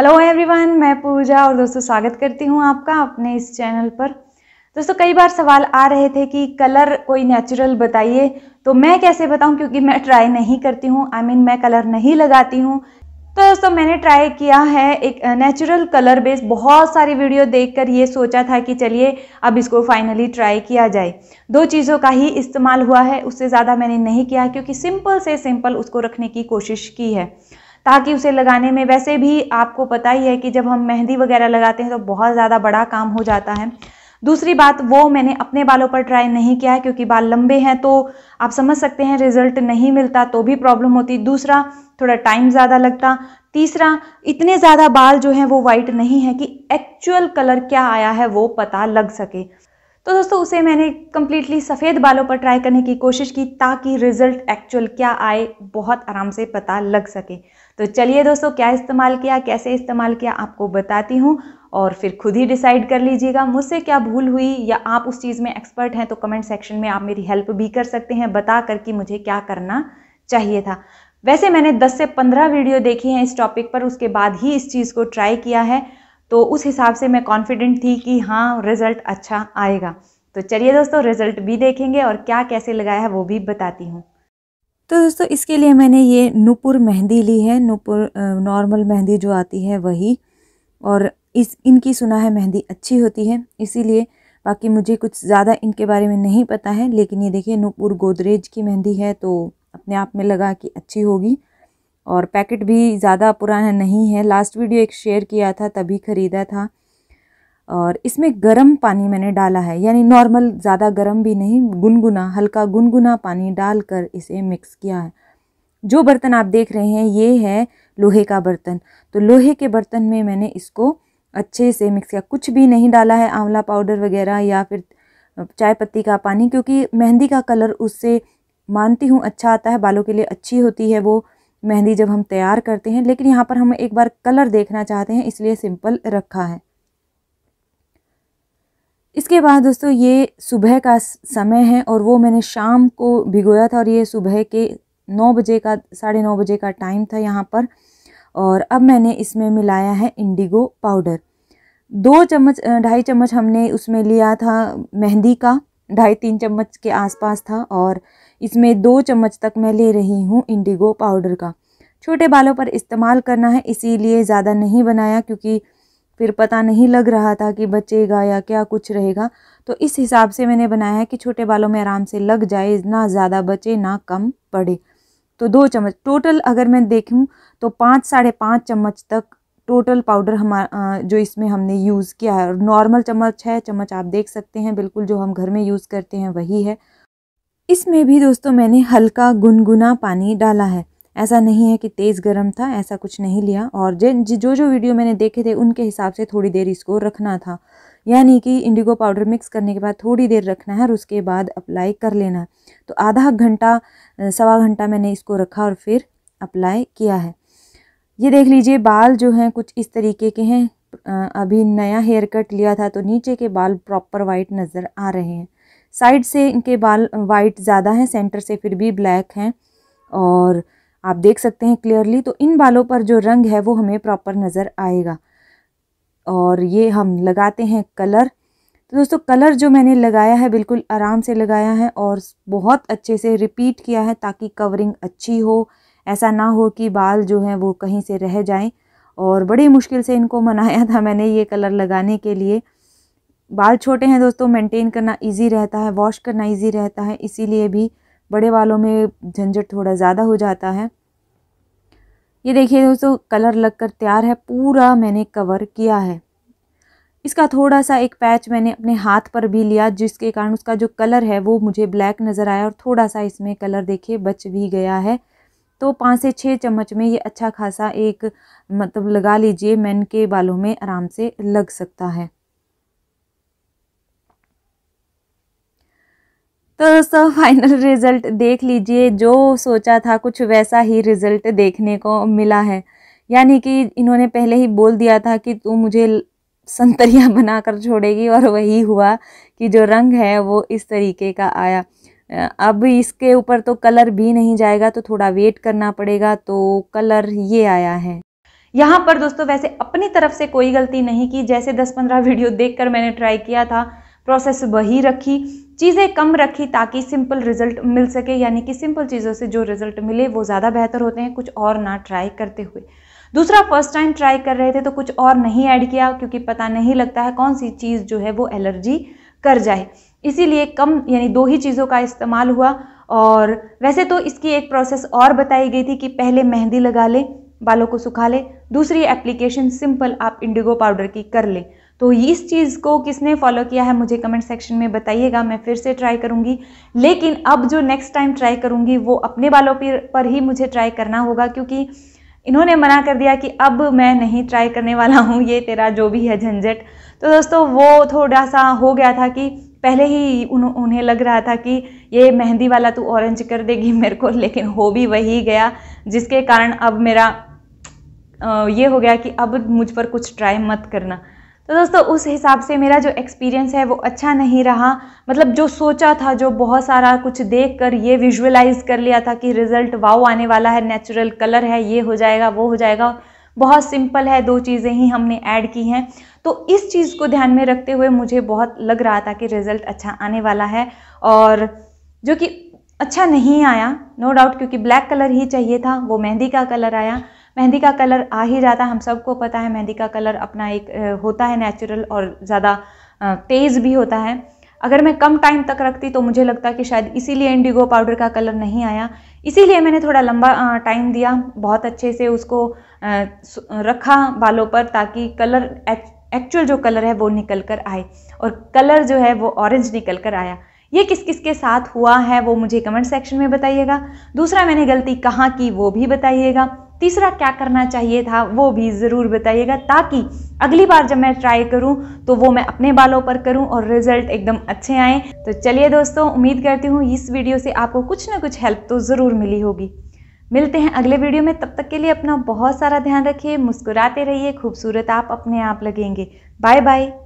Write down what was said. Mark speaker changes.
Speaker 1: hello everyone मैं पूजा और दोस्तों स्वागत करती हूँ आपका अपने इस चैनल पर दोस्तों कई बार सवाल आ रहे थे कि कलर कोई नेचुरल बताइए तो मैं कैसे बताऊँ क्योंकि मैं ट्राई नहीं करती हूँ आई मीन मैं कलर नहीं लगाती हूँ तो दोस्तों मैंने ट्राई किया है एक नेचुरल कलर बेस बहुत सारी वीडियो देखकर ये सोचा था कि चलिए अब इसको फाइनली ट्राई किया जाए दो चीज़ों का ही इस्तेमाल हुआ है उससे ज़्यादा मैंने नहीं किया क्योंकि सिंपल से सिंपल उसको रखने की कोशिश की है ताकि उसे लगाने में वैसे भी आपको पता ही है कि जब हम मेहंदी वगैरह लगाते हैं तो बहुत ज़्यादा बड़ा काम हो जाता है दूसरी बात वो मैंने अपने बालों पर ट्राई नहीं किया है क्योंकि बाल लंबे हैं तो आप समझ सकते हैं रिजल्ट नहीं मिलता तो भी प्रॉब्लम होती दूसरा थोड़ा टाइम ज़्यादा लगता तीसरा इतने ज़्यादा बाल जो हैं वो वाइट नहीं है कि एक्चुअल कलर क्या आया है वो पता लग सके तो दोस्तों उसे मैंने कम्प्लीटली सफ़ेद बालों पर ट्राई करने की कोशिश की ताकि रिज़ल्ट एक्चुअल क्या आए बहुत आराम से पता लग सके तो चलिए दोस्तों क्या इस्तेमाल किया कैसे इस्तेमाल किया आपको बताती हूँ और फिर खुद ही डिसाइड कर लीजिएगा मुझसे क्या भूल हुई या आप उस चीज़ में एक्सपर्ट हैं तो कमेंट सेक्शन में आप मेरी हेल्प भी कर सकते हैं बता कर कि मुझे क्या करना चाहिए था वैसे मैंने 10 से 15 वीडियो देखी हैं इस टॉपिक पर उसके बाद ही इस चीज़ को ट्राई किया है तो उस हिसाब से मैं कॉन्फिडेंट थी कि हाँ रिज़ल्ट अच्छा आएगा तो चलिए दोस्तों रिज़ल्ट भी देखेंगे और क्या कैसे लगाया है वो भी बताती हूँ तो दोस्तों इसके लिए मैंने ये नूपुर मेहंदी ली है नूपुर नॉर्मल मेहंदी जो आती है वही और इस इनकी सुना है मेहंदी अच्छी होती है इसीलिए बाकी मुझे कुछ ज़्यादा इनके बारे में नहीं पता है लेकिन ये देखिए नूपुर गोदरेज की मेहंदी है तो अपने आप में लगा कि अच्छी होगी और पैकेट भी ज़्यादा पुराना नहीं है लास्ट वीडियो एक शेयर किया था तभी ख़रीदा था और इसमें गर्म पानी मैंने डाला है यानी नॉर्मल ज़्यादा गर्म भी नहीं गुनगुना हल्का गुनगुना पानी डालकर इसे मिक्स किया है जो बर्तन आप देख रहे हैं ये है लोहे का बर्तन तो लोहे के बर्तन में मैंने इसको अच्छे से मिक्स किया कुछ भी नहीं डाला है आंवला पाउडर वगैरह या फिर चाय पत्ती का पानी क्योंकि मेहंदी का कलर उससे मानती हूँ अच्छा आता है बालों के लिए अच्छी होती है वो मेहंदी जब हम तैयार करते हैं लेकिन यहाँ पर हम एक बार कलर देखना चाहते हैं इसलिए सिंपल रखा है इसके बाद दोस्तों ये सुबह का समय है और वो मैंने शाम को भिगोया था और ये सुबह के नौ बजे का साढ़े नौ बजे का टाइम था यहाँ पर और अब मैंने इसमें मिलाया है इंडिगो पाउडर दो चम्मच ढाई चम्मच हमने उसमें लिया था मेहंदी का ढाई तीन चम्मच के आसपास था और इसमें दो चम्मच तक मैं ले रही हूँ इंडिगो पाउडर का छोटे बालों पर इस्तेमाल करना है इसीलिए ज़्यादा नहीं बनाया क्योंकि फिर पता नहीं लग रहा था कि बचेगा या क्या कुछ रहेगा तो इस हिसाब से मैंने बनाया है कि छोटे बालों में आराम से लग जाए ना ज़्यादा बचे ना कम पड़े तो दो चम्मच टोटल अगर मैं देखूँ तो पाँच साढ़े पाँच चम्मच तक टोटल पाउडर हमारा जो इसमें हमने यूज़ किया है नॉर्मल चम्मच है चम्मच आप देख सकते हैं बिल्कुल जो हम घर में यूज़ करते हैं वही है इसमें भी दोस्तों मैंने हल्का गुनगुना पानी डाला है ऐसा नहीं है कि तेज़ गर्म था ऐसा कुछ नहीं लिया और जो जो वीडियो मैंने देखे थे उनके हिसाब से थोड़ी देर इसको रखना था यानी कि इंडिगो पाउडर मिक्स करने के बाद थोड़ी देर रखना है और उसके बाद अप्लाई कर लेना है तो आधा घंटा सवा घंटा मैंने इसको रखा और फिर अप्लाई किया है ये देख लीजिए बाल जो हैं कुछ इस तरीके के हैं अभी नया हेयर कट लिया था तो नीचे के बाल प्रॉपर वाइट नज़र आ रहे हैं साइड से इनके बाल वाइट ज़्यादा हैं सेंटर से फिर भी ब्लैक हैं और आप देख सकते हैं क्लियरली तो इन बालों पर जो रंग है वो हमें प्रॉपर नज़र आएगा और ये हम लगाते हैं कलर तो दोस्तों कलर जो मैंने लगाया है बिल्कुल आराम से लगाया है और बहुत अच्छे से रिपीट किया है ताकि कवरिंग अच्छी हो ऐसा ना हो कि बाल जो हैं वो कहीं से रह जाएं और बड़ी मुश्किल से इनको मनाया था मैंने ये कलर लगाने के लिए बाल छोटे हैं दोस्तों मेंटेन करना इजी रहता है वॉश करना इजी रहता है इसीलिए भी बड़े बालों में झंझट थोड़ा ज़्यादा हो जाता है ये देखिए दोस्तों कलर लग कर तैयार है पूरा मैंने कवर किया है इसका थोड़ा सा एक पैच मैंने अपने हाथ पर भी लिया जिसके कारण उसका जो कलर है वो मुझे ब्लैक नज़र आया और थोड़ा सा इसमें कलर देखिए बच भी गया है तो पाँच से छः चम्मच में ये अच्छा खासा एक मतलब लगा लीजिए मैन के बालों में आराम से लग सकता है तो दोस्तों फाइनल रिज़ल्ट देख लीजिए जो सोचा था कुछ वैसा ही रिज़ल्ट देखने को मिला है यानी कि इन्होंने पहले ही बोल दिया था कि तू मुझे संतरिया बना कर छोड़ेगी और वही हुआ कि जो रंग है वो इस तरीके का आया अब इसके ऊपर तो कलर भी नहीं जाएगा तो थोड़ा वेट करना पड़ेगा तो कलर ये आया है यहाँ पर दोस्तों वैसे अपनी तरफ से कोई गलती नहीं की जैसे 10-15 वीडियो देखकर मैंने ट्राई किया था प्रोसेस वही रखी चीज़ें कम रखी ताकि सिंपल रिजल्ट मिल सके यानी कि सिंपल चीज़ों से जो रिजल्ट मिले वो ज़्यादा बेहतर होते हैं कुछ और ना ट्राई करते हुए दूसरा फर्स्ट टाइम ट्राई कर रहे थे तो कुछ और नहीं ऐड किया क्योंकि पता नहीं लगता है कौन सी चीज़ जो है वो एलर्जी कर जाए इसीलिए कम यानी दो ही चीज़ों का इस्तेमाल हुआ और वैसे तो इसकी एक प्रोसेस और बताई गई थी कि पहले मेहंदी लगा लें बालों को सुखा लें दूसरी एप्लीकेशन सिंपल आप इंडिगो पाउडर की कर लें तो इस चीज़ को किसने फॉलो किया है मुझे कमेंट सेक्शन में बताइएगा मैं फिर से ट्राई करूँगी लेकिन अब जो नेक्स्ट टाइम ट्राई करूँगी वो अपने बालों पर ही मुझे ट्राई करना होगा क्योंकि इन्होंने मना कर दिया कि अब मैं नहीं ट्राई करने वाला हूँ ये तेरा जो भी है झंझट तो दोस्तों वो थोड़ा सा हो गया था कि पहले ही उन, उन्हें लग रहा था कि ये मेहंदी वाला तू ऑरेंज कर देगी मेरे को लेकिन हो भी वही गया जिसके कारण अब मेरा ये हो गया कि अब मुझ पर कुछ ट्राई मत करना तो दोस्तों उस हिसाब से मेरा जो एक्सपीरियंस है वो अच्छा नहीं रहा मतलब जो सोचा था जो बहुत सारा कुछ देख कर ये विजुअलाइज़ कर लिया था कि रिज़ल्ट वाओ आने वाला है नेचुरल कलर है ये हो जाएगा वो हो जाएगा बहुत सिंपल है दो चीज़ें ही हमने ऐड की हैं तो इस चीज़ को ध्यान में रखते हुए मुझे बहुत लग रहा था कि रिज़ल्ट अच्छा आने वाला है और जो कि अच्छा नहीं आया नो no डाउट क्योंकि ब्लैक कलर ही चाहिए था वो मेहंदी का कलर आया मेहंदी का कलर आ ही जाता है हम सबको पता है मेहंदी का कलर अपना एक होता है नेचुरल और ज़्यादा तेज़ भी होता है अगर मैं कम टाइम तक रखती तो मुझे लगता कि शायद इसीलिए इंडिगो पाउडर का कलर नहीं आया इसीलिए मैंने थोड़ा लंबा टाइम दिया बहुत अच्छे से उसको रखा बालों पर ताकि कलर एक्चुअल जो कलर है वो निकल कर आए और कलर जो है वो ऑरेंज निकल कर आया ये किस किस के साथ हुआ है वो मुझे कमेंट सेक्शन में बताइएगा दूसरा मैंने गलती कहाँ की वो भी बताइएगा तीसरा क्या करना चाहिए था वो भी ज़रूर बताइएगा ताकि अगली बार जब मैं ट्राई करूं तो वो मैं अपने बालों पर करूं और रिजल्ट एकदम अच्छे आए तो चलिए दोस्तों उम्मीद करती हूँ इस वीडियो से आपको कुछ ना कुछ हेल्प तो ज़रूर मिली होगी मिलते हैं अगले वीडियो में तब तक के लिए अपना बहुत सारा ध्यान रखिए मुस्कुराते रहिए खूबसूरत आप अपने आप लगेंगे बाय बाय